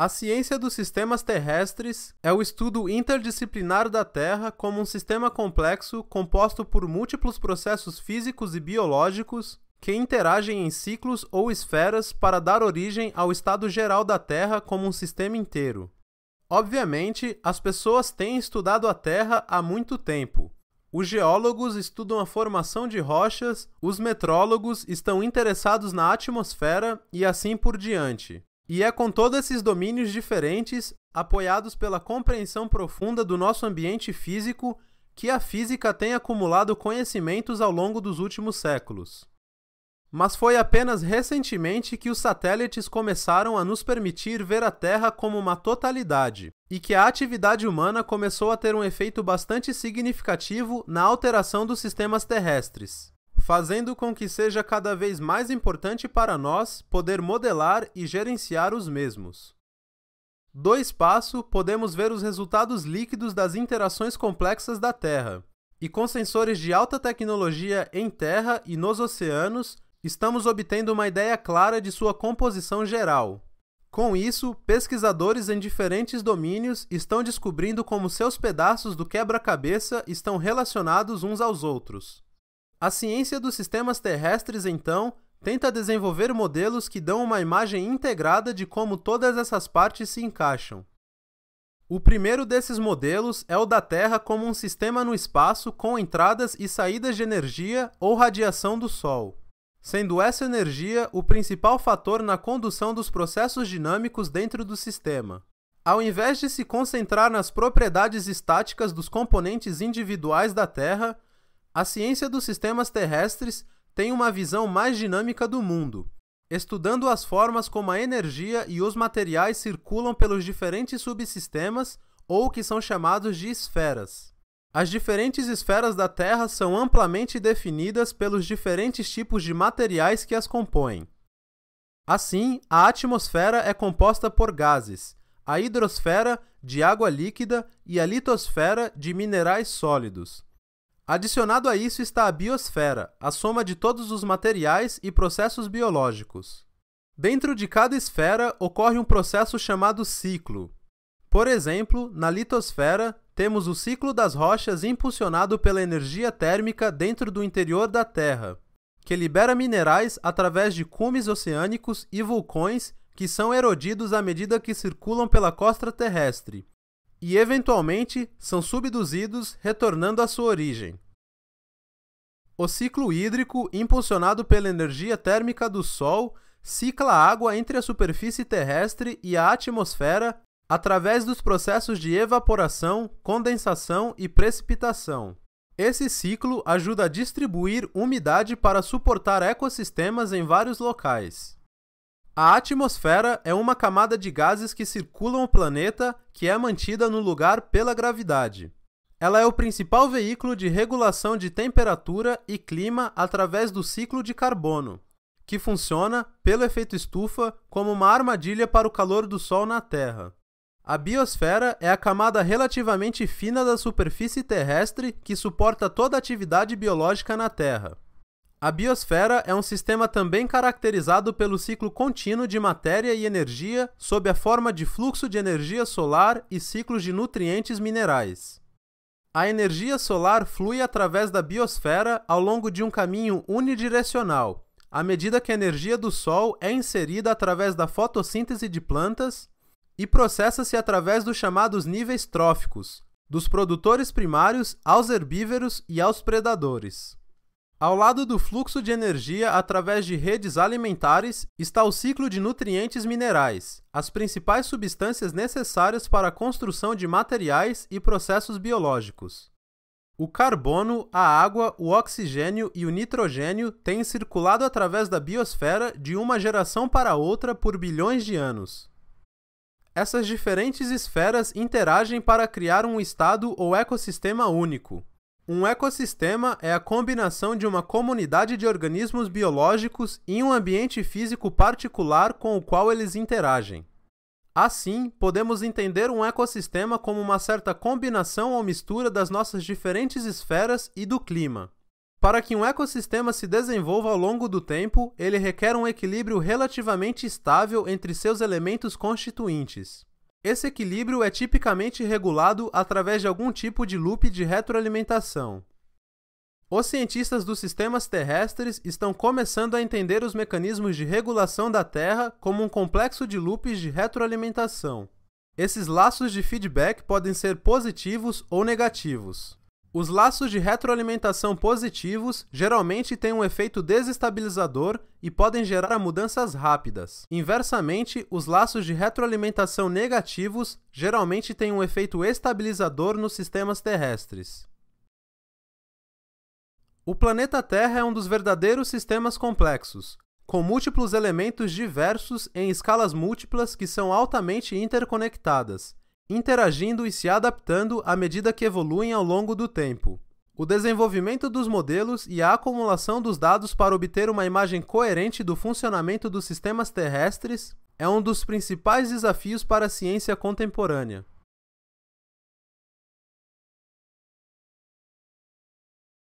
A ciência dos sistemas terrestres é o estudo interdisciplinar da Terra como um sistema complexo composto por múltiplos processos físicos e biológicos que interagem em ciclos ou esferas para dar origem ao estado geral da Terra como um sistema inteiro. Obviamente, as pessoas têm estudado a Terra há muito tempo. Os geólogos estudam a formação de rochas, os metrólogos estão interessados na atmosfera e assim por diante. E é com todos esses domínios diferentes, apoiados pela compreensão profunda do nosso ambiente físico, que a física tem acumulado conhecimentos ao longo dos últimos séculos. Mas foi apenas recentemente que os satélites começaram a nos permitir ver a Terra como uma totalidade, e que a atividade humana começou a ter um efeito bastante significativo na alteração dos sistemas terrestres fazendo com que seja cada vez mais importante para nós poder modelar e gerenciar os mesmos. Do espaço, podemos ver os resultados líquidos das interações complexas da Terra. E com sensores de alta tecnologia em terra e nos oceanos, estamos obtendo uma ideia clara de sua composição geral. Com isso, pesquisadores em diferentes domínios estão descobrindo como seus pedaços do quebra-cabeça estão relacionados uns aos outros. A ciência dos sistemas terrestres, então, tenta desenvolver modelos que dão uma imagem integrada de como todas essas partes se encaixam. O primeiro desses modelos é o da Terra como um sistema no espaço com entradas e saídas de energia ou radiação do Sol, sendo essa energia o principal fator na condução dos processos dinâmicos dentro do sistema. Ao invés de se concentrar nas propriedades estáticas dos componentes individuais da Terra, a ciência dos sistemas terrestres tem uma visão mais dinâmica do mundo, estudando as formas como a energia e os materiais circulam pelos diferentes subsistemas ou que são chamados de esferas. As diferentes esferas da Terra são amplamente definidas pelos diferentes tipos de materiais que as compõem. Assim, a atmosfera é composta por gases, a hidrosfera de água líquida e a litosfera de minerais sólidos. Adicionado a isso está a biosfera, a soma de todos os materiais e processos biológicos. Dentro de cada esfera ocorre um processo chamado ciclo. Por exemplo, na litosfera, temos o ciclo das rochas impulsionado pela energia térmica dentro do interior da Terra, que libera minerais através de cumes oceânicos e vulcões que são erodidos à medida que circulam pela costa terrestre, e eventualmente são subduzidos, retornando à sua origem. O ciclo hídrico, impulsionado pela energia térmica do Sol, cicla a água entre a superfície terrestre e a atmosfera através dos processos de evaporação, condensação e precipitação. Esse ciclo ajuda a distribuir umidade para suportar ecossistemas em vários locais. A atmosfera é uma camada de gases que circulam o planeta que é mantida no lugar pela gravidade. Ela é o principal veículo de regulação de temperatura e clima através do ciclo de carbono, que funciona, pelo efeito estufa, como uma armadilha para o calor do Sol na Terra. A biosfera é a camada relativamente fina da superfície terrestre que suporta toda a atividade biológica na Terra. A biosfera é um sistema também caracterizado pelo ciclo contínuo de matéria e energia sob a forma de fluxo de energia solar e ciclos de nutrientes minerais. A energia solar flui através da biosfera ao longo de um caminho unidirecional, à medida que a energia do Sol é inserida através da fotossíntese de plantas e processa-se através dos chamados níveis tróficos, dos produtores primários aos herbívoros e aos predadores. Ao lado do fluxo de energia através de redes alimentares está o ciclo de nutrientes minerais, as principais substâncias necessárias para a construção de materiais e processos biológicos. O carbono, a água, o oxigênio e o nitrogênio têm circulado através da biosfera de uma geração para outra por bilhões de anos. Essas diferentes esferas interagem para criar um estado ou ecossistema único, um ecossistema é a combinação de uma comunidade de organismos biológicos em um ambiente físico particular com o qual eles interagem. Assim, podemos entender um ecossistema como uma certa combinação ou mistura das nossas diferentes esferas e do clima. Para que um ecossistema se desenvolva ao longo do tempo, ele requer um equilíbrio relativamente estável entre seus elementos constituintes. Esse equilíbrio é tipicamente regulado através de algum tipo de loop de retroalimentação. Os cientistas dos sistemas terrestres estão começando a entender os mecanismos de regulação da Terra como um complexo de loops de retroalimentação. Esses laços de feedback podem ser positivos ou negativos. Os laços de retroalimentação positivos geralmente têm um efeito desestabilizador e podem gerar mudanças rápidas. Inversamente, os laços de retroalimentação negativos geralmente têm um efeito estabilizador nos sistemas terrestres. O planeta Terra é um dos verdadeiros sistemas complexos, com múltiplos elementos diversos em escalas múltiplas que são altamente interconectadas, interagindo e se adaptando à medida que evoluem ao longo do tempo. O desenvolvimento dos modelos e a acumulação dos dados para obter uma imagem coerente do funcionamento dos sistemas terrestres é um dos principais desafios para a ciência contemporânea.